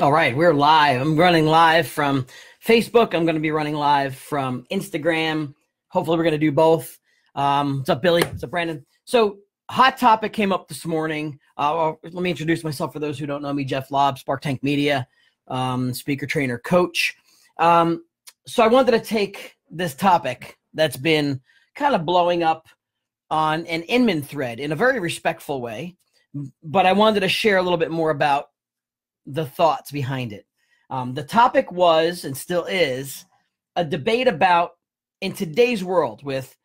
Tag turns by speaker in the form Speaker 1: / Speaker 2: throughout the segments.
Speaker 1: All right, we're live. I'm running live from Facebook. I'm going to be running live from Instagram. Hopefully, we're going to do both. Um, what's up, Billy? What's up, Brandon? So, hot topic came up this morning. Uh, let me introduce myself for those who don't know me. Jeff Lobb, Spark Tank Media, um, speaker, trainer, coach. Um, so, I wanted to take this topic that's been kind of blowing up on an Inman thread in a very respectful way, but I wanted to share a little bit more about the thoughts behind it. Um, the topic was and still is a debate about in today's world with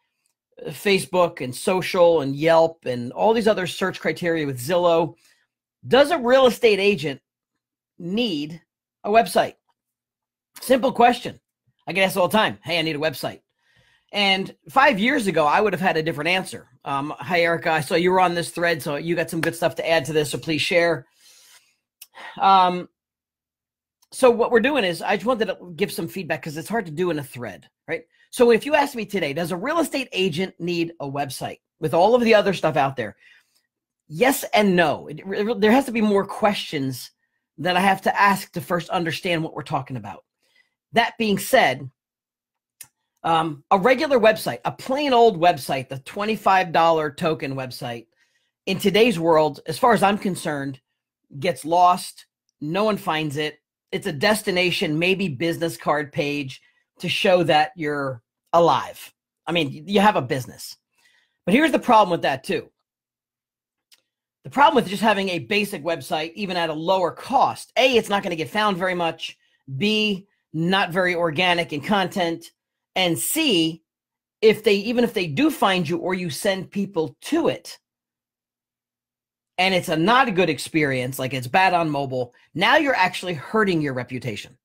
Speaker 1: uh, Facebook and social and Yelp and all these other search criteria with Zillow, does a real estate agent need a website? Simple question. I get asked all the time Hey, I need a website. And five years ago, I would have had a different answer. Um, hi, Erica. I saw you were on this thread, so you got some good stuff to add to this, so please share. Um, so what we're doing is I just wanted to give some feedback because it's hard to do in a thread, right? So if you ask me today, does a real estate agent need a website with all of the other stuff out there? Yes and no. It, it, there has to be more questions that I have to ask to first understand what we're talking about. That being said, um, a regular website, a plain old website, the $25 token website, in today's world, as far as I'm concerned, gets lost. No one finds it. It's a destination, maybe business card page to show that you're alive. I mean, you have a business. But here's the problem with that, too. The problem with just having a basic website, even at a lower cost, A, it's not going to get found very much. B, not very organic in content. And C, if they even if they do find you or you send people to it, and it's a not a good experience, like it's bad on mobile, now you're actually hurting your reputation.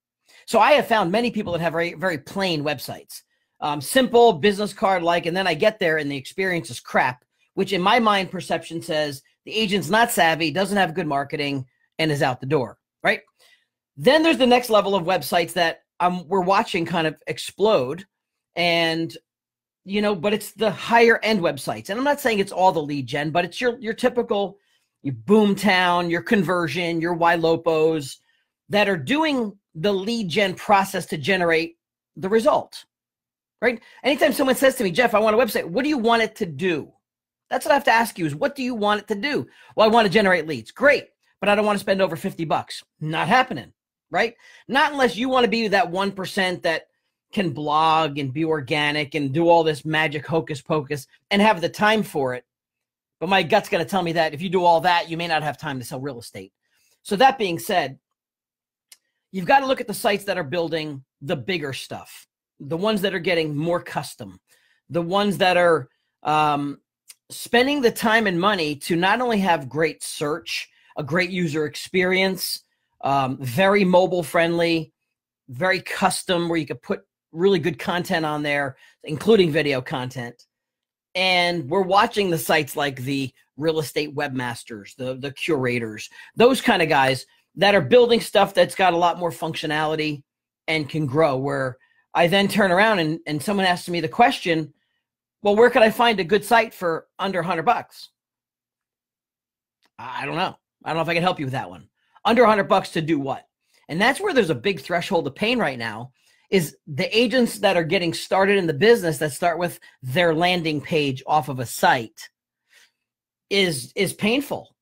Speaker 1: So I have found many people that have very, very plain websites, um, simple business card like, and then I get there and the experience is crap, which in my mind perception says the agent's not savvy, doesn't have good marketing, and is out the door, right? Then there's the next level of websites that um, we're watching kind of explode. And you know but it's the higher end websites and i'm not saying it's all the lead gen but it's your your typical your Boomtown, your Conversion, your Ylopos that are doing the lead gen process to generate the result, right? Anytime someone says to me, Jeff, I want a website, what do you want it to do? That's what I have to ask you is what do you want it to do? Well, I want to generate leads. Great. But I don't want to spend over 50 bucks. Not happening, right? Not unless you want to be that 1% that can blog and be organic and do all this magic hocus pocus and have the time for it. But my gut's going to tell me that if you do all that, you may not have time to sell real estate. So, that being said, you've got to look at the sites that are building the bigger stuff, the ones that are getting more custom, the ones that are um, spending the time and money to not only have great search, a great user experience, um, very mobile friendly, very custom, where you could put really good content on there, including video content, and we're watching the sites like the real estate webmasters, the the curators, those kind of guys that are building stuff that's got a lot more functionality and can grow. Where I then turn around and, and someone asks me the question, well, where could I find a good site for under 100 bucks? I don't know. I don't know if I can help you with that one. Under 100 bucks to do what? And that's where there's a big threshold of pain right now is the agents that are getting started in the business that start with their landing page off of a site is is painful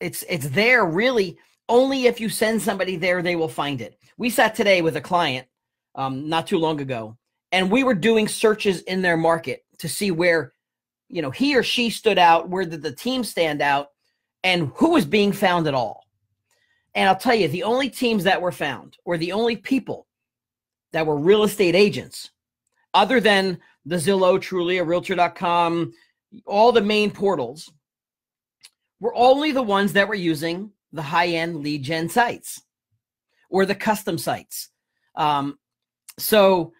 Speaker 1: it's it's there really only if you send somebody there they will find it we sat today with a client um, not too long ago and we were doing searches in their market to see where you know he or she stood out where did the team stand out and who was being found at all and i'll tell you the only teams that were found or the only people that were real estate agents, other than the Zillow, Trulia, Realtor.com, all the main portals, were only the ones that were using the high end lead gen sites or the custom sites. Um, so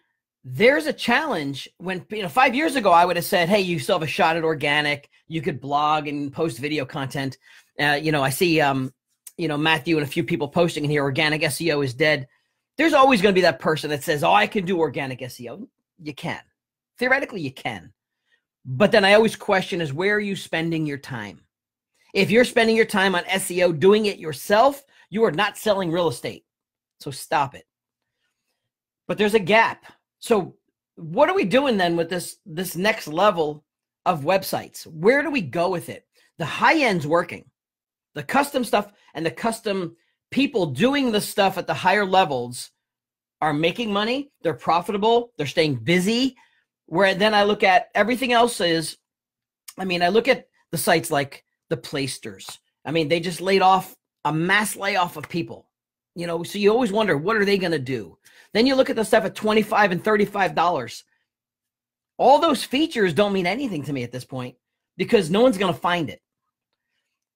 Speaker 1: there's a challenge when you know five years ago i would have said hey you still have a shot at organic you could blog and post video content uh, you know i see um, you know matthew and a few people posting in here organic seo is dead there's always going to be that person that says, "Oh, I can do organic SEO." You can. Theoretically, you can. But then I always question is where are you spending your time? If you're spending your time on SEO doing it yourself, you are not selling real estate. So stop it. But there's a gap. So what are we doing then with this this next level of websites? Where do we go with it? The high end's working. The custom stuff and the custom people doing the stuff at the higher levels are making money, they're profitable, they're staying busy. Where then I look at everything else is, I mean, I look at the sites like the Playsters. I mean, they just laid off a mass layoff of people. You know, so you always wonder what are they going to do? Then you look at the stuff at 25 and 35 dollars. All those features don't mean anything to me at this point because no one's going to find it.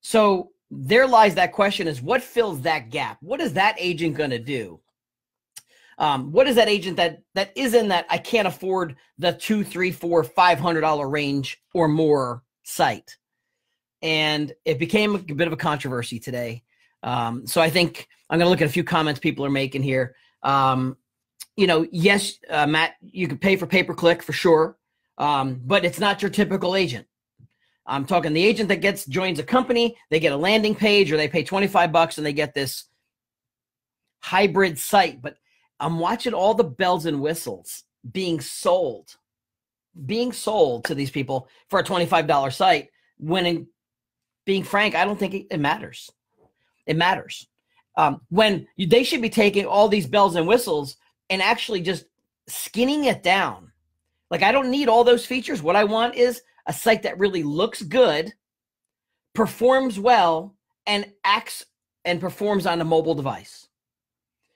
Speaker 1: So there lies that question is what fills that gap? What is that agent going to do? Um, what is that agent that that is in that I can't afford the two, three, four, five hundred dollar range or more site? And it became a bit of a controversy today. Um, so I think I'm going to look at a few comments people are making here. Um, you know, yes, uh, Matt, you can pay for pay per click for sure, um, but it's not your typical agent. I'm talking the agent that gets joins a company, they get a landing page or they pay 25 bucks and they get this hybrid site. But I'm watching all the bells and whistles being sold, being sold to these people for a $25 site. When, in, being frank, I don't think it, it matters. It matters. Um, when you, they should be taking all these bells and whistles and actually just skinning it down. Like, I don't need all those features. What I want is a site that really looks good, performs well, and acts and performs on a mobile device.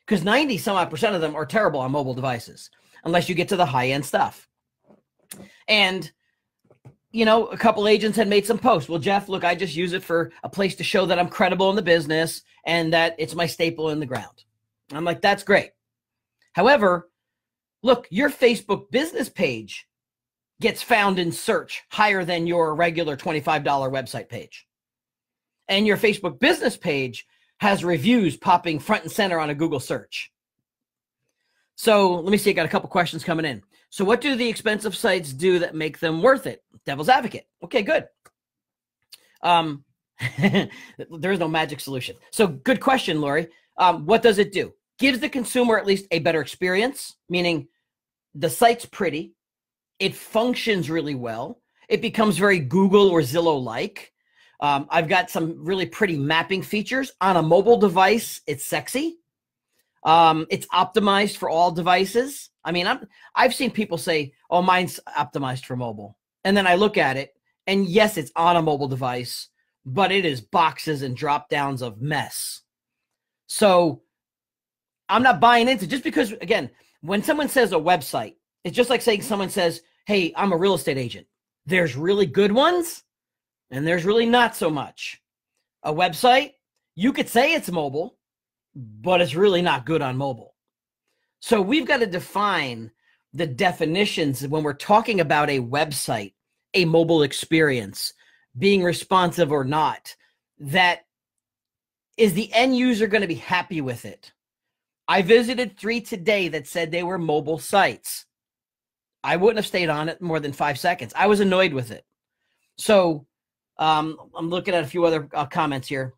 Speaker 1: Because 90 some odd percent of them are terrible on mobile devices, unless you get to the high end stuff. And you know, a couple agents had made some posts. Well, Jeff, look, I just use it for a place to show that I'm credible in the business and that it's my staple in the ground. I'm like, that's great. However, look, your Facebook business page gets found in search higher than your regular $25 website page. And your Facebook business page has reviews popping front and center on a Google search. So let me see. I got a couple questions coming in. So, what do the expensive sites do that make them worth it? Devil's advocate. Okay, good. Um, there is no magic solution. So, good question, Lori. Um, what does it do? Gives the consumer at least a better experience, meaning the site's pretty, it functions really well. It becomes very Google or Zillow like. Um, I've got some really pretty mapping features on a mobile device. It's sexy. Um, it's optimized for all devices. I mean, I'm, I've seen people say, "Oh, mine's optimized for mobile," and then I look at it, and yes, it's on a mobile device, but it is boxes and drop downs of mess. So I'm not buying into just because. Again, when someone says a website, it's just like saying someone says hey, I'm a real estate agent. There's really good ones and there's really not so much. A website, you could say it's mobile, but it's really not good on mobile. So we've got to define the definitions when we're talking about a website, a mobile experience, being responsive or not, that is the end user going to be happy with it? I visited three today that said they were mobile sites. I wouldn't have stayed on it more than five seconds. I was annoyed with it. So um, I'm looking at a few other uh, comments here.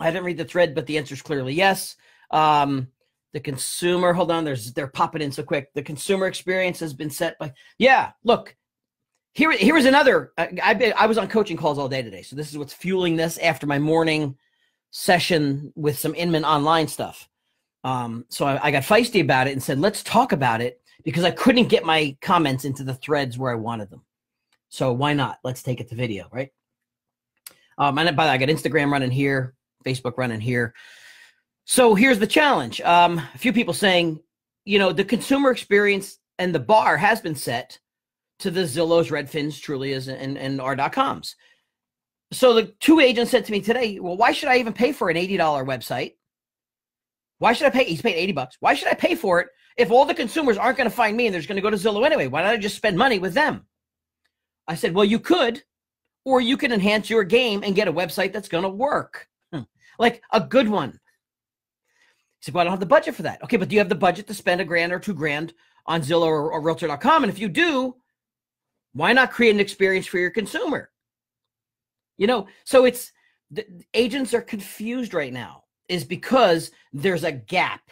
Speaker 1: I didn't read the thread, but the answer is clearly yes. Um, the consumer, hold on, there's they're popping in so quick. The consumer experience has been set by yeah. Look, here here is another. I, i I was on coaching calls all day today, so this is what's fueling this after my morning session with some Inman online stuff. Um, so I, I got feisty about it and said, let's talk about it because I couldn't get my comments into the threads where I wanted them. So why not? Let's take it to video, right? Um, and by the way, I got Instagram running here, Facebook running here. So here's the challenge. Um, a few people saying, you know, the consumer experience and the bar has been set to the Zillow's, Redfin's, Trulia's, and, and R.coms. So the two agents said to me today, well, why should I even pay for an $80 website? Why should I pay? He's paid 80 bucks. Why should I pay for it if all the consumers aren't going to find me and they're going to go to Zillow anyway, why not just spend money with them? I said, well, you could, or you could enhance your game and get a website that's going to work, hmm. like a good one. He said, well, I don't have the budget for that. Okay, but do you have the budget to spend a grand or two grand on Zillow or, or Realtor.com? And if you do, why not create an experience for your consumer? You know, so it's the, agents are confused right now is because there's a gap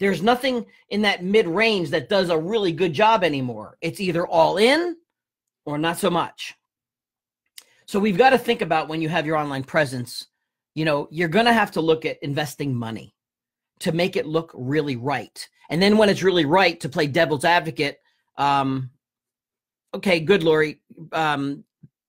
Speaker 1: there's nothing in that mid range that does a really good job anymore. It's either all in or not so much. So we've got to think about when you have your online presence, you know, you're going to have to look at investing money to make it look really right. And then when it's really right, to play devil's advocate, um, okay, good, Lori, um,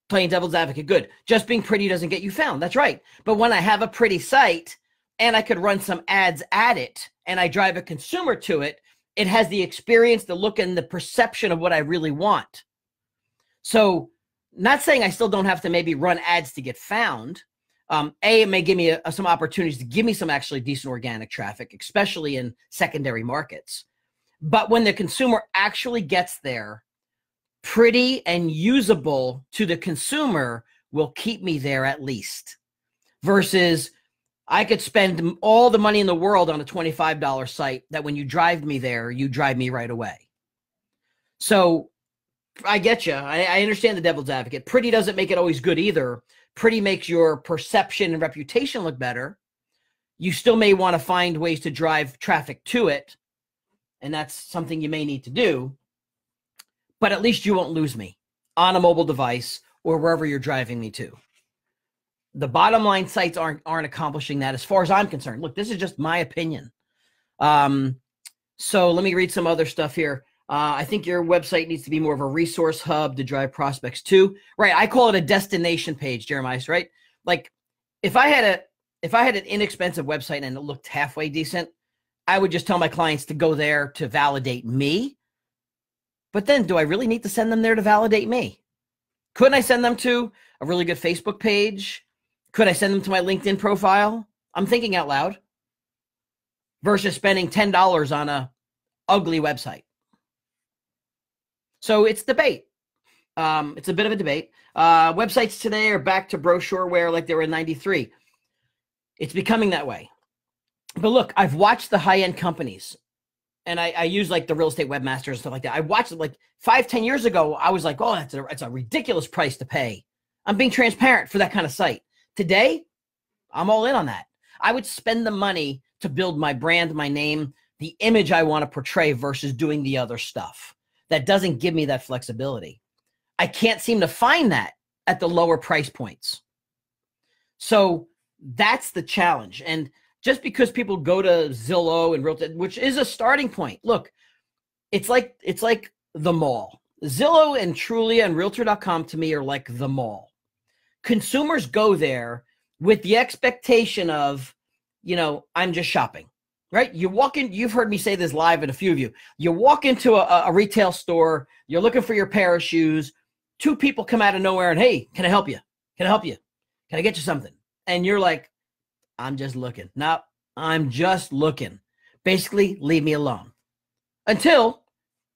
Speaker 1: playing devil's advocate, good. Just being pretty doesn't get you found. That's right. But when I have a pretty site and I could run some ads at it and I drive a consumer to it, it has the experience, the look, and the perception of what I really want. So, not saying I still don't have to maybe run ads to get found. Um, a, it may give me a, uh, some opportunities to give me some actually decent organic traffic, especially in secondary markets. But when the consumer actually gets there, pretty and usable to the consumer will keep me there at least versus I could spend all the money in the world on a $25 site that when you drive me there, you drive me right away. So I get you. I, I, understand the devil's advocate. Pretty doesn't make it always good either. Pretty makes your perception and reputation look better. You still may want to find ways to drive traffic to it. And that's something you may need to do. But at least you won't lose me on a mobile device or wherever you're driving me to the bottom line sites aren't aren't accomplishing that as far as I'm concerned. Look, this is just my opinion. Um, so let me read some other stuff here. Uh, I think your website needs to be more of a resource hub to drive prospects to. Right, I call it a destination page, Jeremiah. Right, like if I had a if I had an inexpensive website and it looked halfway decent, I would just tell my clients to go there to validate me. But then, do I really need to send them there to validate me? Couldn't I send them to a really good Facebook page? Could I send them to my LinkedIn profile? I'm thinking out loud versus spending $10 on a ugly website. So it's debate. Um, it's a bit of a debate. Uh, websites today are back to brochureware like they were in 93. It's becoming that way. But look, I've watched the high end companies and I, I, use like the real estate webmasters and stuff like that. I watched it like five, ten years ago. I was like, oh, that's a, that's a ridiculous price to pay. I'm being transparent for that kind of site. Today, I'm all in on that. I would spend the money to build my brand, my name, the image I want to portray versus doing the other stuff. That doesn't give me that flexibility. I can't seem to find that at the lower price points. So that's the challenge. And just because people go to Zillow and Realtor, which is a starting point. Look, it's like it's like the mall. Zillow and Trulia and Realtor.com to me are like the mall consumers go there with the expectation of, you know, I'm just shopping, right? You walk in, you've heard me say this live and a few of you. You walk into a, a retail store, you're looking for your pair of shoes. Two people come out of nowhere and, hey, can I help you? Can I help you? Can I get you something? And you're like, I'm just looking. No, I'm just looking. Basically, leave me alone. Until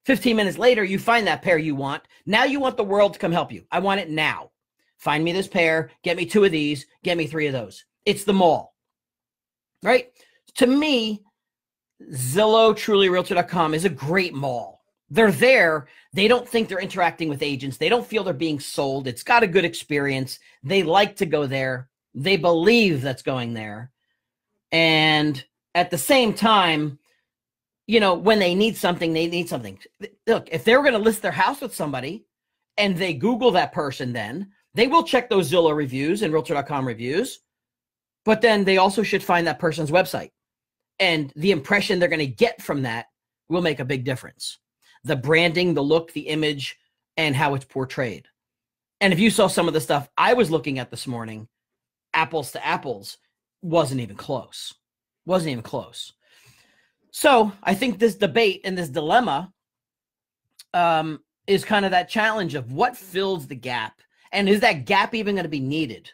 Speaker 1: 15 minutes later, you find that pair you want. Now you want the world to come help you. I want it now. Find me this pair, get me two of these, get me three of those. It's the mall, right? To me, Zillow, trulyrealtor.com is a great mall. They're there. They don't think they're interacting with agents. They don't feel they're being sold. It's got a good experience. They like to go there. They believe that's going there. And at the same time, you know, when they need something, they need something. Look, if they were going to list their house with somebody and they Google that person then, they will check those Zillow reviews and Realtor.com reviews, but then they also should find that person's website. And the impression they're going to get from that will make a big difference. The branding, the look, the image, and how it's portrayed. And if you saw some of the stuff I was looking at this morning, apples to apples, wasn't even close. Wasn't even close. So I think this debate and this dilemma um, is kind of that challenge of what fills the gap and is that gap even going to be needed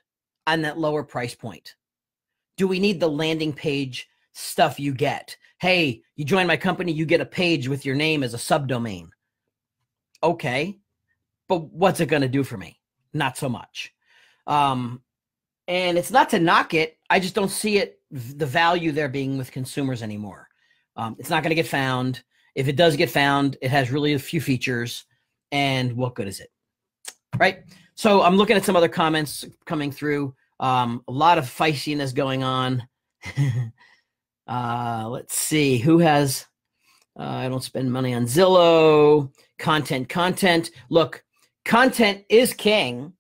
Speaker 1: on that lower price point? Do we need the landing page stuff you get? Hey, you join my company, you get a page with your name as a subdomain. Okay, but what's it going to do for me? Not so much. Um, and it's not to knock it, I just don't see it, the value there being with consumers anymore. Um, it's not going to get found. If it does get found, it has really a few features. And what good is it? Right? So I'm looking at some other comments coming through. Um, a lot of feistiness going on. uh, let's see who has. Uh, I don't spend money on Zillow. Content, content. Look, content is king.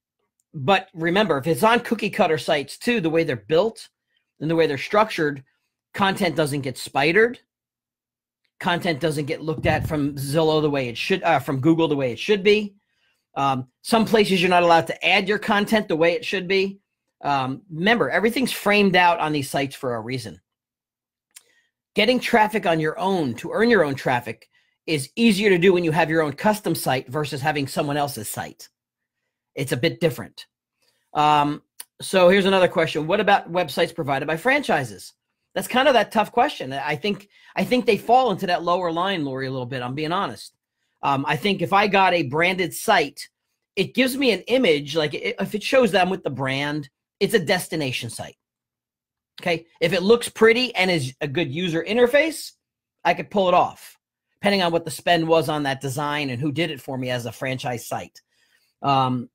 Speaker 1: But remember, if it's on cookie cutter sites too, the way they're built and the way they're structured, content doesn't get spidered. Content doesn't get looked at from Zillow the way it should, uh, from Google the way it should be. Um, some places you're not allowed to add your content the way it should be. Um, remember, everything's framed out on these sites for a reason. Getting traffic on your own to earn your own traffic is easier to do when you have your own custom site versus having someone else's site. It's a bit different. Um, so here's another question: What about websites provided by franchises? That's kind of that tough question. I think I think they fall into that lower line, Lori, a little bit. I'm being honest. Um, I think if I got a branded site, it gives me an image. Like if it shows that I'm with the brand, it's a destination site. Okay. If it looks pretty and is a good user interface, I could pull it off, depending on what the spend was on that design and who did it for me as a franchise site. Um,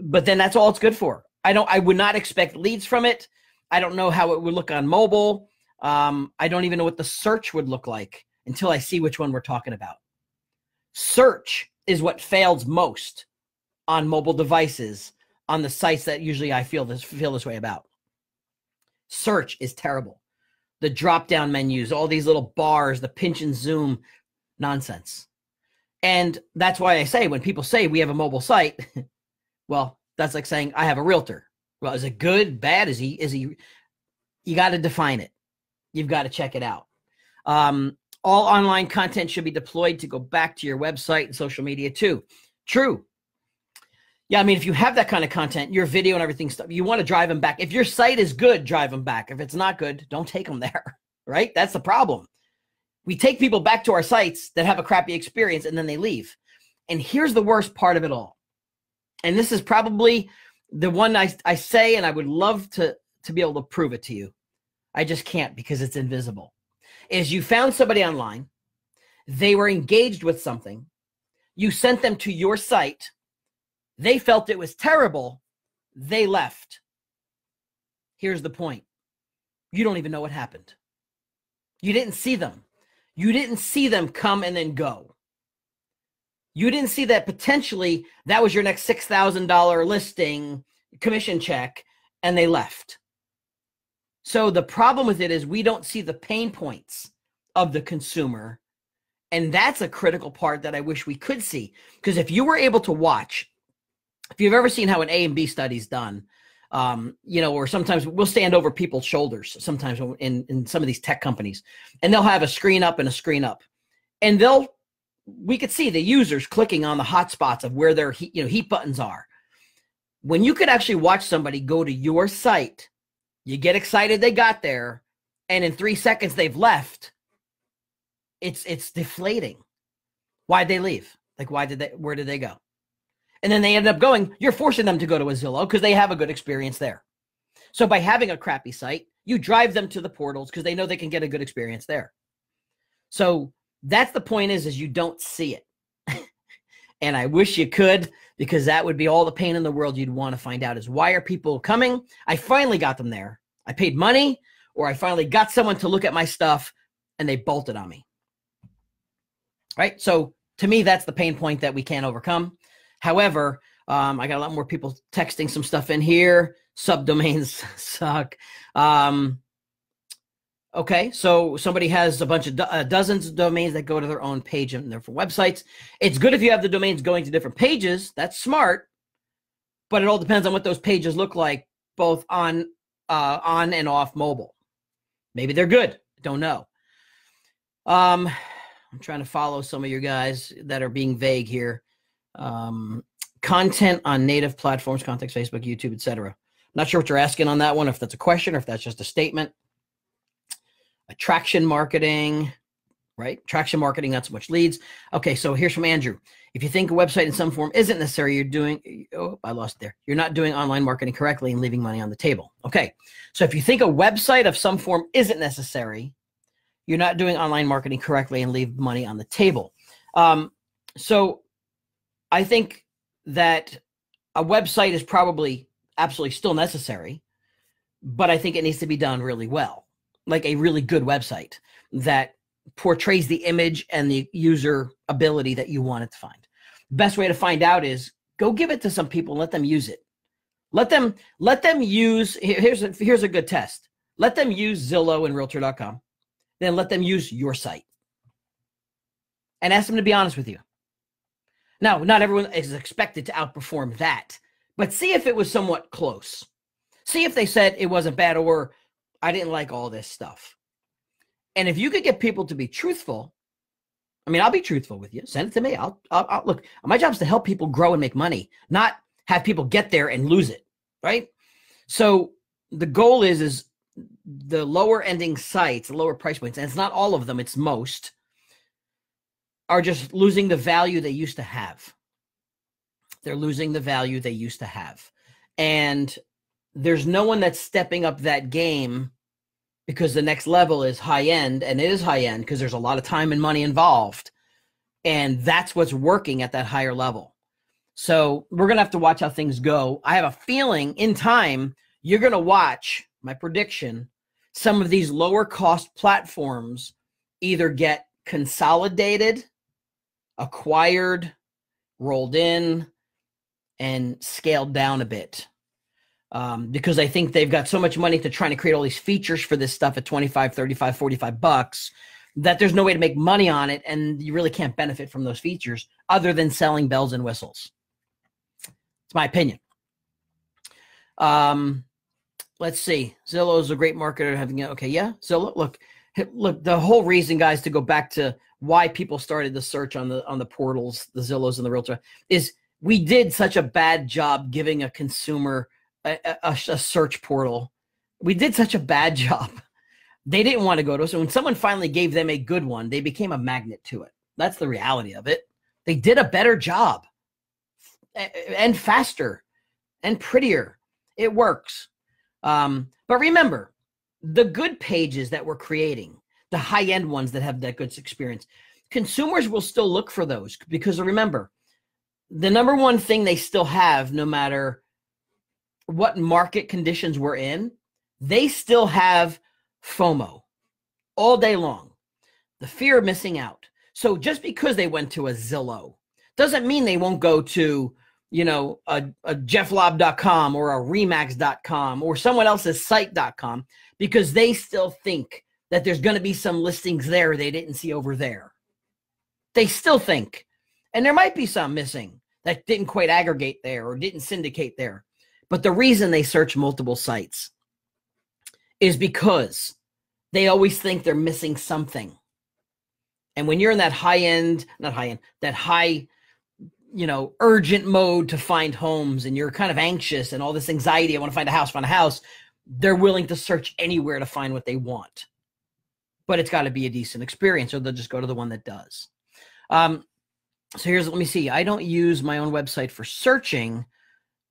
Speaker 1: but then that's all it's good for. I don't. I would not expect leads from it. I don't know how it would look on mobile. Um, I don't even know what the search would look like until I see which one we're talking about. Search is what fails most on mobile devices on the sites that usually I feel this feel this way about. Search is terrible. The drop down menus, all these little bars, the pinch and zoom nonsense. And that's why I say when people say we have a mobile site, well, that's like saying I have a realtor. Well, is it good, bad? Is he is he you got to define it. You've got to check it out. Um, all online content should be deployed to go back to your website and social media too. True. Yeah, I mean, if you have that kind of content, your video and everything stuff, you want to drive them back. If your site is good, drive them back. If it's not good, don't take them there, right? That's the problem. We take people back to our sites that have a crappy experience and then they leave. And here's the worst part of it all. And this is probably the one I, I say, and I would love to, to be able to prove it to you. I just can't because it's invisible is you found somebody online, they were engaged with something, you sent them to your site, they felt it was terrible, they left. Here's the point you don't even know what happened. You didn't see them. You didn't see them come and then go. You didn't see that potentially that was your next $6,000 listing commission check and they left. So the problem with it is we don't see the pain points of the consumer. And that's a critical part that I wish we could see. Because if you were able to watch, if you've ever seen how an A and B study is done, um, you know, or sometimes we'll stand over people's shoulders sometimes in, in some of these tech companies, and they'll have a screen up and a screen up. And they'll, we could see the users clicking on the hotspots of where their, heat, you know, heat buttons are. When you could actually watch somebody go to your site you get excited they got there, and in three seconds they've left. It's it's deflating. Why'd they leave? Like why did they where did they go? And then they ended up going, you're forcing them to go to a Zillow because they have a good experience there. So by having a crappy site, you drive them to the portals because they know they can get a good experience there. So that's the point is is you don't see it. and I wish you could because that would be all the pain in the world you'd want to find out is why are people coming? I finally got them there. I paid money or I finally got someone to look at my stuff and they bolted on me. Right? So to me, that's the pain point that we can't overcome. However, um, I got a lot more people texting some stuff in here. Subdomains suck. Um, Okay, so somebody has a bunch of do uh, dozens of domains that go to their own page and their websites. It's good if you have the domains going to different pages. That's smart, but it all depends on what those pages look like, both on uh, on and off mobile. Maybe they're good. Don't know. Um, I'm trying to follow some of your guys that are being vague here. Um, content on native platforms, context, Facebook, YouTube, etc. Not sure what you're asking on that one. If that's a question or if that's just a statement attraction marketing, right? Traction marketing, not so much leads. Okay, so here's from Andrew. If you think a website in some form isn't necessary, you're doing, oh, I lost there. You're not doing online marketing correctly and leaving money on the table. Okay, so if you think a website of some form isn't necessary, you're not doing online marketing correctly and leave money on the table. Um, so I think that a website is probably absolutely still necessary, but I think it needs to be done really well like a really good website that portrays the image and the user ability that you want it to find. Best way to find out is go give it to some people and let them use it. Let them let them use here's a, here's a good test. Let them use Zillow and realtor.com. Then let them use your site. And ask them to be honest with you. Now, not everyone is expected to outperform that, but see if it was somewhat close. See if they said it wasn't bad or I didn't like all this stuff. And if you could get people to be truthful, I mean, I'll be truthful with you. Send it to me. I'll, I'll, I'll look. My job is to help people grow and make money, not have people get there and lose it. Right. So the goal is is the lower ending sites, the lower price points, and it's not all of them. It's most are just losing the value they used to have. They're losing the value they used to have. And there's no one that's stepping up that game because the next level is high end and it is high end because there's a lot of time and money involved and that's what's working at that higher level so we're going to have to watch how things go i have a feeling in time you're going to watch my prediction some of these lower cost platforms either get consolidated acquired rolled in and scaled down a bit um, because I think they've got so much money to trying to create all these features for this stuff at 25, 35, 45 bucks that there's no way to make money on it. And you really can't benefit from those features other than selling bells and whistles. It's my opinion. Um, let's see. Zillow is a great marketer having it. Okay. Yeah. Zillow, look, look, the whole reason guys to go back to why people started the search on the, on the portals, the Zillows and the realtor is we did such a bad job giving a consumer a, a, a search portal. We did such a bad job. They didn't want to go to us. And when someone finally gave them a good one, they became a magnet to it. That's the reality of it. They did a better job and faster and prettier. It works. Um, but remember, the good pages that we're creating, the high end ones that have that good experience, consumers will still look for those because remember, the number one thing they still have, no matter what market conditions we're in, they still have FOMO all day long, the fear of missing out. So just because they went to a Zillow doesn't mean they won't go to, you know, a, a jefflob.com or a remax.com or someone else's site.com because they still think that there's going to be some listings there they didn't see over there. They still think. And there might be some missing that didn't quite aggregate there or didn't syndicate there. But the reason they search multiple sites is because they always think they're missing something. And when you're in that high end, not high end, that high, you know, urgent mode to find homes and you're kind of anxious and all this anxiety, I want to find a house, find a house, they're willing to search anywhere to find what they want. But it's got to be a decent experience or they'll just go to the one that does. Um, so here's, let me see. I don't use my own website for searching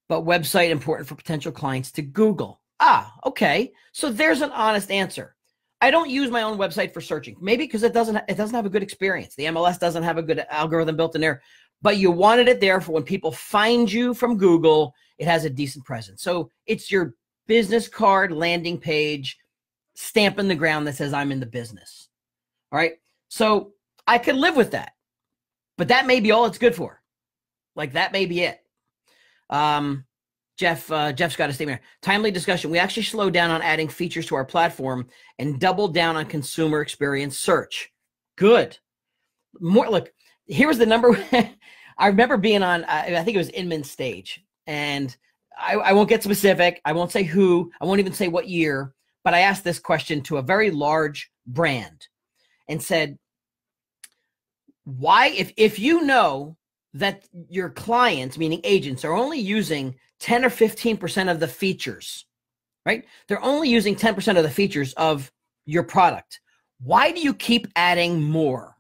Speaker 1: but website important for potential clients to Google. Ah, okay. So there's an honest answer. I don't use my own website for searching. Maybe because it doesn't it doesn't have a good experience. The MLS doesn't have a good algorithm built in there, but you wanted it there for when people find you from Google, it has a decent presence. So it's your business card landing page stamp in the ground that says I'm in the business. All right? So I could live with that. But that may be all it's good for. Like that may be it. Um, Jeff, uh, Jeff's got a statement here. Timely discussion. We actually slowed down on adding features to our platform and doubled down on consumer experience search. Good. More look. here was the number. I remember being on. I think it was Inman Stage, and I, I won't get specific. I won't say who. I won't even say what year. But I asked this question to a very large brand, and said, "Why, if if you know that your clients, meaning agents, are only using 10 or 15% of the features, right? They're only using 10% of the features of your product. Why do you keep adding more?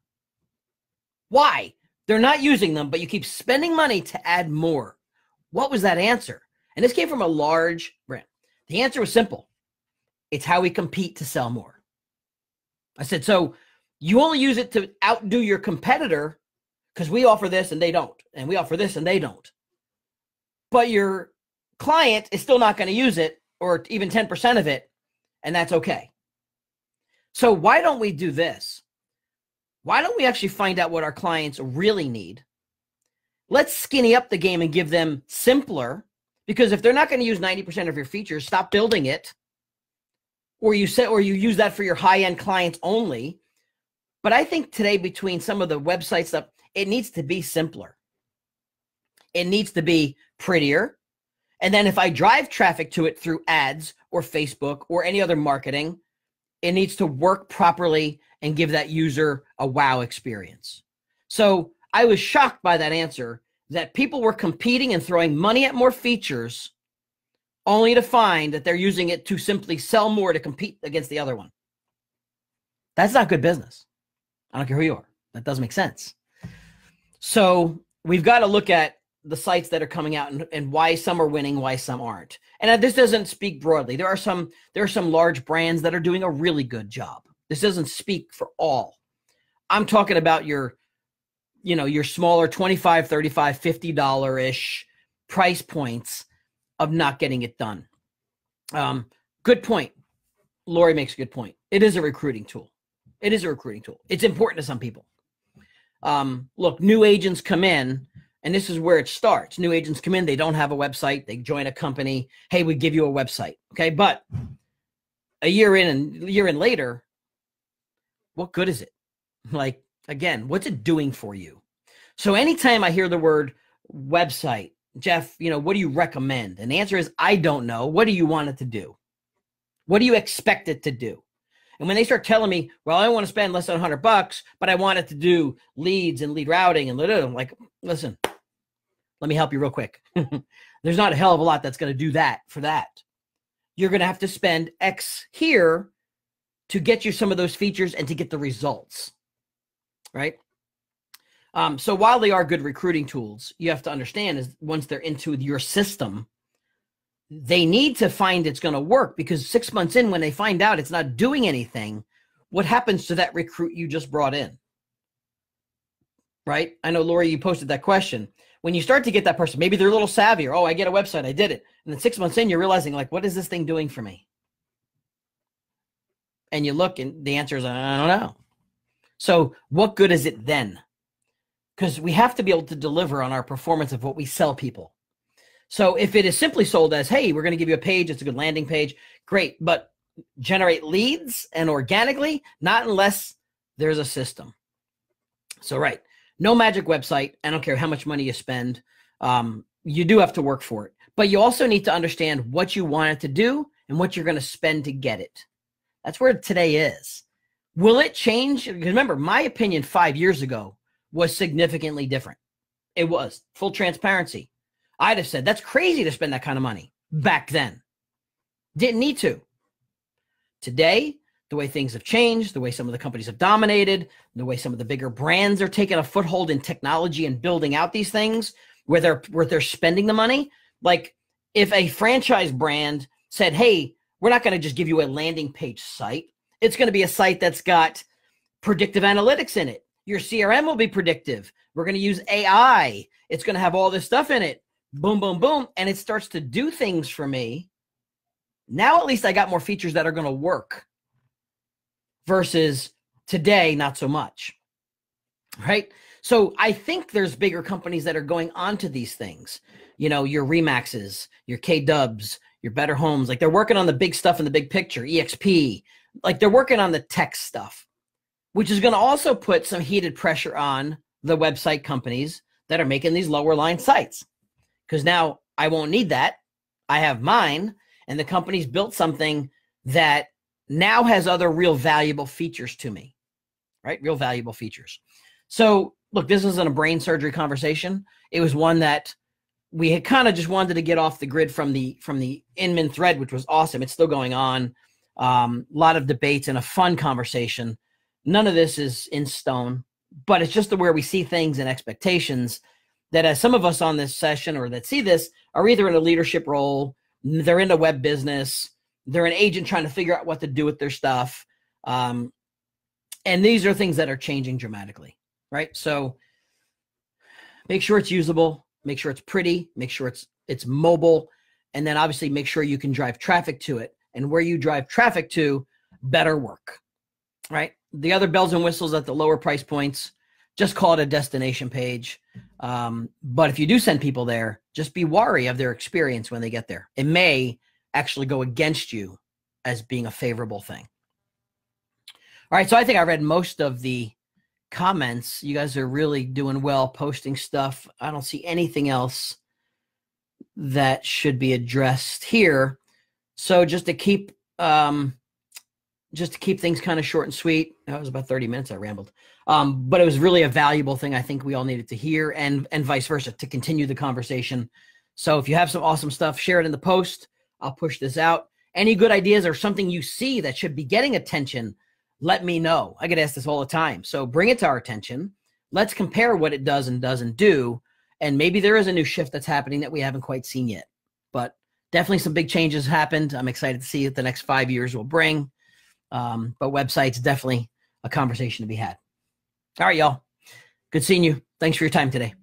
Speaker 1: Why? They're not using them, but you keep spending money to add more. What was that answer? And this came from a large brand. The answer was simple it's how we compete to sell more. I said, so you only use it to outdo your competitor because we offer this and they don't, and we offer this and they don't. But your client is still not going to use it or even 10% of it, and that's okay. So, why don't we do this? Why don't we actually find out what our clients really need? Let's skinny up the game and give them simpler because if they're not going to use 90% of your features, stop building it. Or you set or you use that for your high-end clients only. But I think today between some of the websites that it needs to be simpler. It needs to be prettier. And then if I drive traffic to it through ads or Facebook or any other marketing, it needs to work properly and give that user a wow experience. So I was shocked by that answer that people were competing and throwing money at more features only to find that they're using it to simply sell more to compete against the other one. That's not good business. I don't care who you are. That doesn't make sense. So we've got to look at the sites that are coming out and, and why some are winning, why some aren't. And uh, this doesn't speak broadly. There are some there are some large brands that are doing a really good job. This doesn't speak for all. I'm talking about your you know, your smaller 25, 35, 50 dollar ish price points of not getting it done. Um, good point. Lori makes a good point. It is a recruiting tool. It is a recruiting tool. It's important to some people um, look, new agents come in, and this is where it starts. New agents come in, they don't have a website, they join a company. Hey, we give you a website. Okay. But a year in and year in later, what good is it? Like, again, what's it doing for you? So anytime I hear the word website, Jeff, you know, what do you recommend? And the answer is I don't know. What do you want it to do? What do you expect it to do? And when they start telling me, well, I want to spend less than 100 bucks, but I wanted to do leads and lead routing and I'm like, listen, let me help you real quick. There's not a hell of a lot that's going to do that for that. You're going to have to spend X here to get you some of those features and to get the results, right? Um, so while they are good recruiting tools, you have to understand is once they're into your system, they need to find it's going to work because six months in, when they find out it's not doing anything, what happens to that recruit you just brought in? Right? I know, Lori, you posted that question. When you start to get that person, maybe they're a little savvier. Oh, I get a website, I did it. And then six months in, you're realizing, like, what is this thing doing for me? And you look, and the answer is, I don't know. So, what good is it then? Because we have to be able to deliver on our performance of what we sell people. So if it is simply sold as, hey, we're going to give you a page, it's a good landing page, great, but generate leads and organically, not unless there's a system. So, right, no magic website. I don't care how much money you spend, um, you do have to work for it. But you also need to understand what you want it to do and what you're going to spend to get it. That's where today is. Will it change? Remember, my opinion five years ago was significantly different. It was full transparency. I'd have said that's crazy to spend that kind of money back then. Didn't need to. Today, the way things have changed, the way some of the companies have dominated, the way some of the bigger brands are taking a foothold in technology and building out these things where they're where they're spending the money. Like if a franchise brand said, "Hey, we're not going to just give you a landing page site. It's going to be a site that's got predictive analytics in it. Your CRM will be predictive. We're going to use AI. It's going to have all this stuff in it." boom, boom, boom, and it starts to do things for me. Now at least I got more features that are going to work versus today, not so much. Right. So I think there's bigger companies that are going onto these things. You know, your Remaxes, your K Dubs, your Better Homes. Like they're working on the big stuff in the big picture, EXP. Like they're working on the tech stuff, which is going to also put some heated pressure on the website companies that are making these lower line sites because now I won't need that. I have mine, and the company's built something that now has other real valuable features to me, right? Real valuable features. So, look, this isn't a brain surgery conversation. It was one that we had kind of just wanted to get off the grid from the from the Inman thread, which was awesome. It's still going on. A um, lot of debates and a fun conversation. None of this is in stone, but it's just the where we see things and expectations that as uh, some of us on this session or that see this are either in a leadership role, they're in a web business, they're an agent trying to figure out what to do with their stuff. Um, and these are things that are changing dramatically, right? So make sure it's usable, make sure it's pretty, make sure it's it's mobile, and then obviously make sure you can drive traffic to it. And where you drive traffic to, better work, right? The other bells and whistles at the lower price points just call it a destination page. Um, but if you do send people there, just be wary of their experience when they get there. It may actually go against you as being a favorable thing. All right, so I think I read most of the comments. You guys are really doing well posting stuff. I don't see anything else that should be addressed here. So just to keep um, just to keep things kind of short and sweet, that was about 30 minutes I rambled. Um, but it was really a valuable thing I think we all needed to hear and and vice versa to continue the conversation. So if you have some awesome stuff, share it in the post. I'll push this out. Any good ideas or something you see that should be getting attention, let me know. I get asked this all the time. So bring it to our attention. Let's compare what it does and doesn't do. And maybe there is a new shift that's happening that we haven't quite seen yet. But definitely some big changes happened. I'm excited to see what the next five years will bring. Um, but websites definitely a conversation to be had. All right, y'all. Good seeing you. Thanks for your time today.